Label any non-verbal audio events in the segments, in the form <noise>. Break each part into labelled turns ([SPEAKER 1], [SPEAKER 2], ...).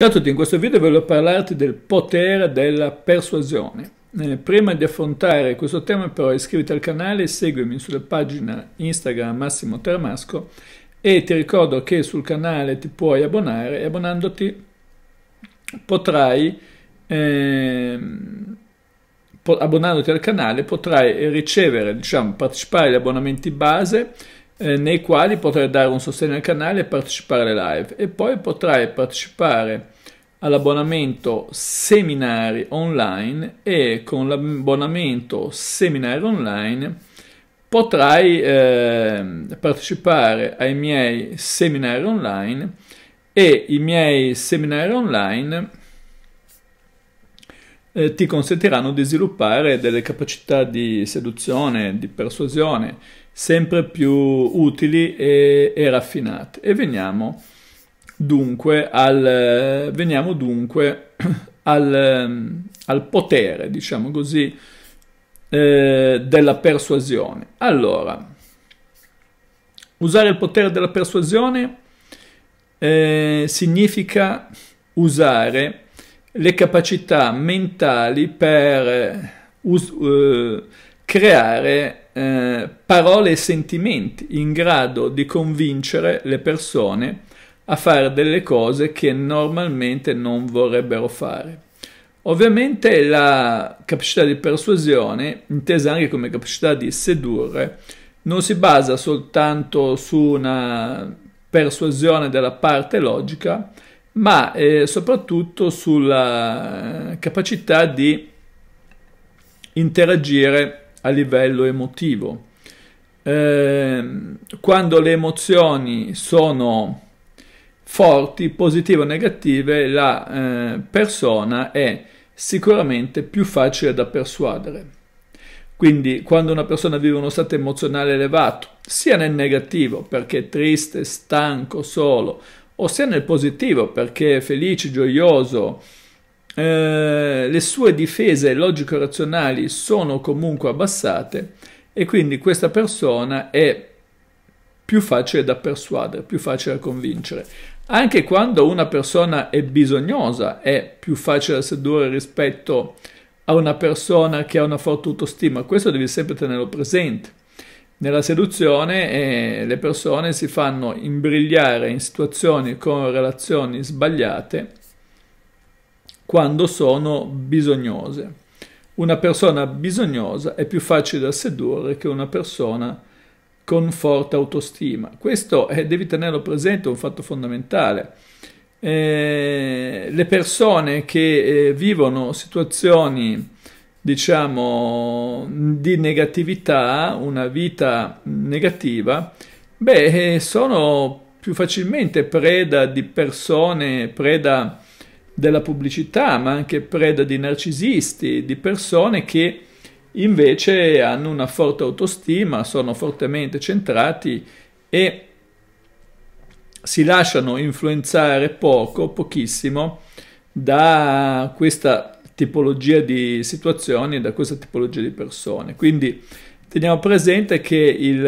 [SPEAKER 1] Ciao a tutti, in questo video voglio parlarti del potere della persuasione. Eh, prima di affrontare questo tema però iscriviti al canale, seguimi sulla pagina Instagram Massimo Termasco e ti ricordo che sul canale ti puoi abbonare e abbonandoti potrai, eh, abbonandoti al canale potrai ricevere, diciamo, partecipare agli abbonamenti base eh, nei quali potrai dare un sostegno al canale e partecipare alle live e poi potrai partecipare all'abbonamento seminari online e con l'abbonamento seminari online potrai eh, partecipare ai miei seminari online e i miei seminari online eh, ti consentiranno di sviluppare delle capacità di seduzione, di persuasione sempre più utili e, e raffinate. E veniamo dunque al, eh, veniamo dunque <clears throat> al, ehm, al potere, diciamo così, eh, della persuasione. Allora, usare il potere della persuasione eh, significa usare le capacità mentali per eh, us- eh, creare eh, parole e sentimenti in grado di convincere le persone a fare delle cose che normalmente non vorrebbero fare. Ovviamente la capacità di persuasione, intesa anche come capacità di sedurre, non si basa soltanto su una persuasione della parte logica, ma eh, soprattutto sulla capacità di interagire a livello emotivo. Eh, quando le emozioni sono forti, positive o negative, la eh, persona è sicuramente più facile da persuadere. Quindi quando una persona vive uno stato emozionale elevato, sia nel negativo perché è triste, stanco, solo, o sia nel positivo perché è felice, gioioso, eh, le sue difese logico-razionali sono comunque abbassate e quindi questa persona è più facile da persuadere, più facile da convincere. Anche quando una persona è bisognosa è più facile da sedurre rispetto a una persona che ha una forte autostima, questo devi sempre tenerlo presente. Nella seduzione eh, le persone si fanno imbrigliare in situazioni con relazioni sbagliate quando sono bisognose. Una persona bisognosa è più facile da sedurre che una persona con forte autostima. Questo eh, devi tenerlo presente, è un fatto fondamentale. Eh, le persone che eh, vivono situazioni diciamo di negatività una vita negativa beh eh, sono più facilmente preda di persone preda della pubblicità ma anche preda di narcisisti di persone che invece hanno una forte autostima, sono fortemente centrati e si lasciano influenzare poco, pochissimo, da questa tipologia di situazioni, da questa tipologia di persone. Quindi teniamo presente che il,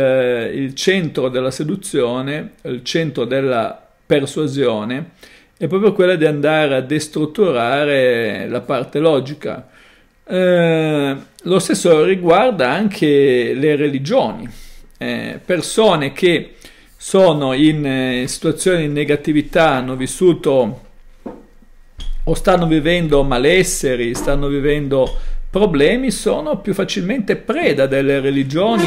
[SPEAKER 1] il centro della seduzione, il centro della persuasione, è proprio quella di andare a destrutturare la parte logica, eh, lo stesso riguarda anche le religioni, eh, persone che sono in eh, situazioni di negatività, hanno vissuto o stanno vivendo malesseri, stanno vivendo problemi, sono più facilmente preda delle religioni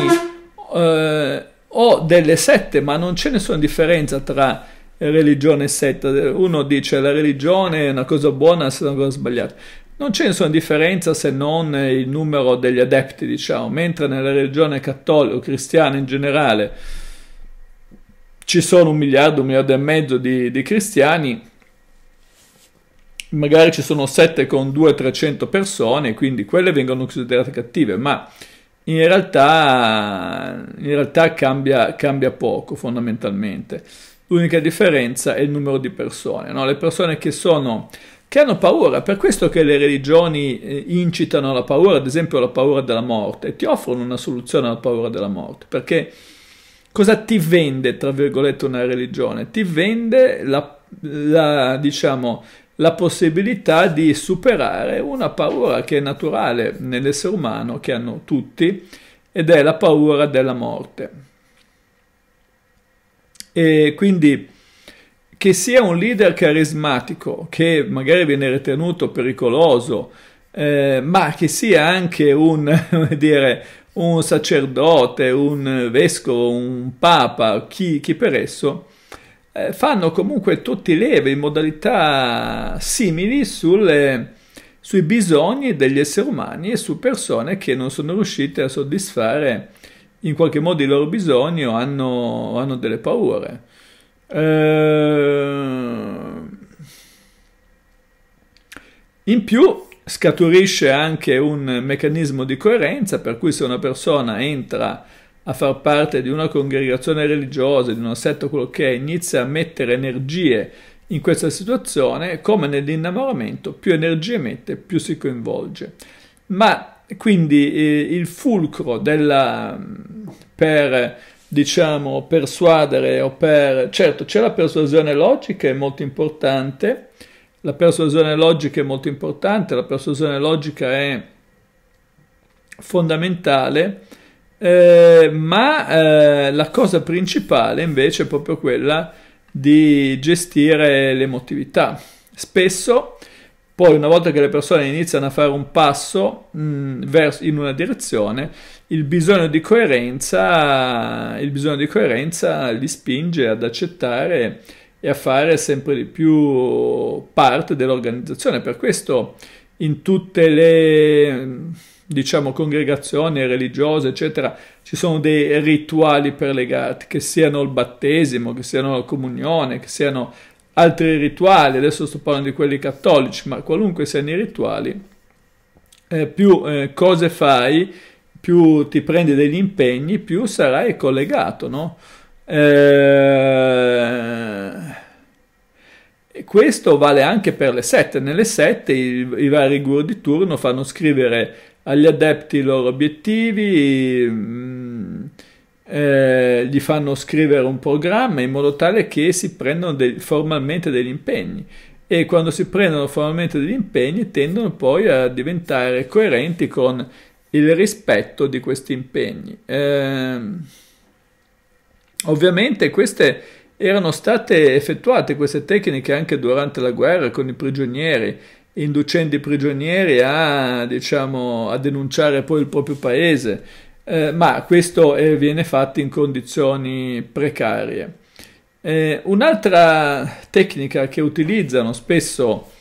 [SPEAKER 1] eh, o delle sette, ma non c'è nessuna differenza tra religione e setta. Uno dice la religione è una cosa buona, se è una cosa sbagliata. Non c'è nessuna differenza se non il numero degli adepti, diciamo, mentre nella religione cattolica o cristiana in generale ci sono un miliardo, un miliardo e mezzo di, di cristiani, magari ci sono sette con due, trecento persone, quindi quelle vengono considerate cattive, ma in realtà, in realtà cambia, cambia, poco fondamentalmente. L'unica differenza è il numero di persone. No? Le persone che sono che hanno paura, per questo che le religioni eh, incitano alla paura, ad esempio la paura della morte, e ti offrono una soluzione alla paura della morte, perché cosa ti vende, tra virgolette, una religione? Ti vende la, la, diciamo, la possibilità di superare una paura che è naturale nell'essere umano, che hanno tutti, ed è la paura della morte. E quindi che sia un leader carismatico, che magari viene ritenuto pericoloso, eh, ma che sia anche un, <laughs> dire, un, sacerdote, un vescovo, un papa, chi, chi per esso, eh, fanno comunque tutti leve in modalità simili sulle, sui bisogni degli esseri umani e su persone che non sono riuscite a soddisfare in qualche modo i loro bisogni o hanno, hanno delle paure. Ehm, in più scaturisce anche un meccanismo di coerenza per cui se una persona entra a far parte di una congregazione religiosa, di un assetto quello che è, inizia a mettere energie in questa situazione, come nell'innamoramento, più energie mette, più si coinvolge. Ma quindi eh, il fulcro della, per diciamo, persuadere o per... Certo, c'è la persuasione logica, è molto importante, la persuasione logica è molto importante, la persuasione logica è fondamentale, eh, ma eh, la cosa principale invece è proprio quella di gestire l'emotività. Spesso poi una volta che le persone iniziano a fare un passo mh, mm, verso, in una direzione, il bisogno, di coerenza, il bisogno di coerenza li spinge ad accettare e a fare sempre di più parte dell'organizzazione. Per questo in tutte le diciamo congregazioni religiose eccetera ci sono dei rituali per legati che siano il battesimo che siano la comunione che siano altri rituali, adesso sto parlando di quelli cattolici, ma qualunque siano i rituali, eh, più eh, cose fai, più ti prendi degli impegni, più sarai collegato, no? Eh... Questo vale anche per le sette. Nelle sette i, i, vari guru di turno fanno scrivere agli adepti i loro obiettivi, eh, gli fanno scrivere un programma in modo tale che si prendano de- formalmente degli impegni e quando si prendono formalmente degli impegni tendono poi a diventare coerenti con il rispetto di questi impegni. Eh, ovviamente queste erano state effettuate queste tecniche anche durante la guerra con i prigionieri, inducendo i prigionieri a, diciamo, a denunciare poi il proprio paese eh, ma questo eh, viene fatto in condizioni precarie. Eh, un'altra tecnica che utilizzano spesso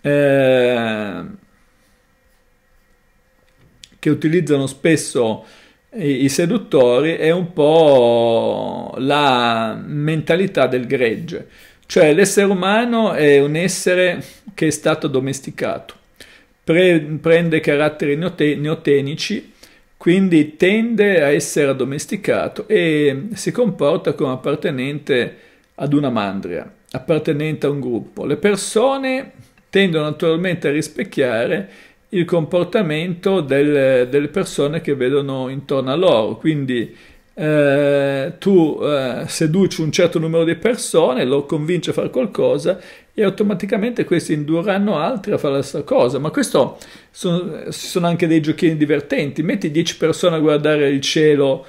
[SPEAKER 1] eh, che utilizzano spesso i, i seduttori è un po' la mentalità del gregge, cioè l'essere umano è un essere che è stato domesticato, Pre, prende caratteri neotenici quindi tende a essere addomesticato e si comporta come appartenente ad una mandria, appartenente a un gruppo. Le persone tendono naturalmente a rispecchiare il comportamento del, delle persone che vedono intorno a loro, quindi eh, tu eh, seduci un certo numero di persone, lo convinci a fare qualcosa e automaticamente questi indurranno altri a fare la stessa cosa. Ma questo sono, sono anche dei giochini divertenti. Metti 10 persone a guardare il cielo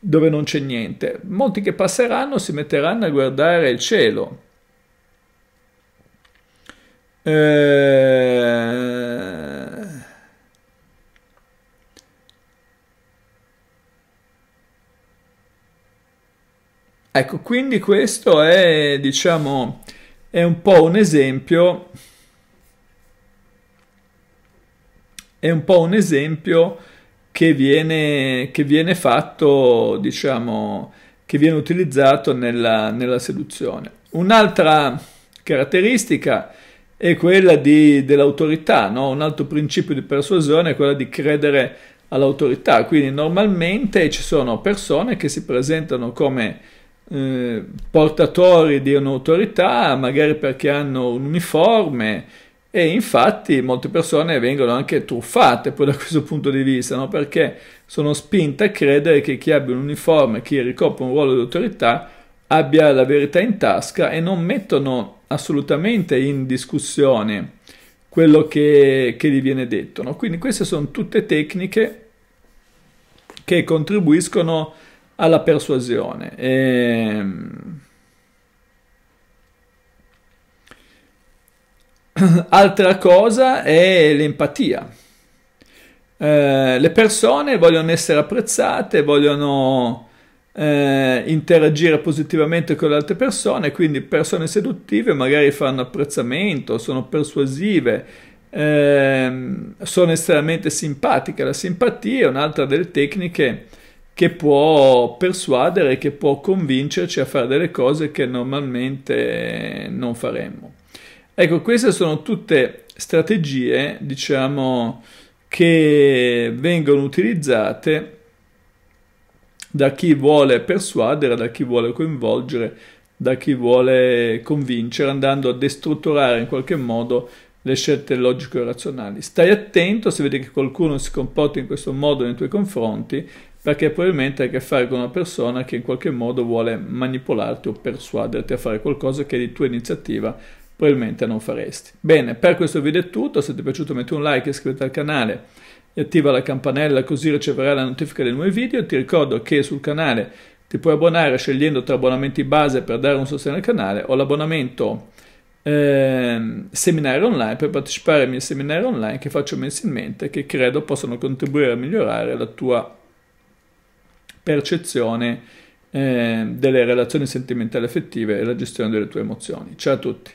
[SPEAKER 1] dove non c'è niente. Molti che passeranno si metteranno a guardare il cielo. Eh Ecco, quindi questo è, diciamo, è un po' un esempio, è un po' un esempio che viene, che viene fatto, diciamo, che viene utilizzato nella, nella seduzione. Un'altra caratteristica è quella dell'autorità, no? un altro principio di persuasione è quello di credere all'autorità, quindi normalmente ci sono persone che si presentano come eh, portatori di un'autorità, magari perché hanno un uniforme e infatti molte persone vengono anche truffate poi da questo punto di vista, no? perché sono spinte a credere che chi abbia un uniforme, chi ricopre un ruolo di autorità, abbia la verità in tasca e non mettono assolutamente in discussione quello che, che gli viene detto. No? Quindi queste sono tutte tecniche che contribuiscono a alla persuasione. E... Ehm, <clears throat> altra cosa è l'empatia. Eh, le persone vogliono essere apprezzate, vogliono eh, interagire positivamente con le altre persone, quindi persone seduttive magari fanno apprezzamento, sono persuasive, eh, sono estremamente simpatiche. La simpatia è un'altra delle tecniche che può persuadere, che può convincerci a fare delle cose che normalmente non faremmo. Ecco, queste sono tutte strategie, diciamo, che vengono utilizzate da chi vuole persuadere, da chi vuole coinvolgere, da chi vuole convincere, andando a destrutturare in qualche modo le scelte logico-razionali. Stai attento se vedi che qualcuno si comporta in questo modo nei tuoi confronti, perché probabilmente hai a che fare con una persona che in qualche modo vuole manipolarti o persuaderti a fare qualcosa che di tua iniziativa probabilmente non faresti. Bene, per questo video è tutto, se ti è piaciuto metti un like, iscriviti al canale e attiva la campanella così riceverai la notifica dei nuovi video. Ti ricordo che sul canale ti puoi abbonare scegliendo tra abbonamenti base per dare un sostegno al canale o l'abbonamento eh, seminario online per partecipare ai miei seminari online che faccio mensilmente che credo possano contribuire a migliorare la tua percezione eh, delle relazioni sentimentali affettive e la gestione delle tue emozioni. Ciao a tutti!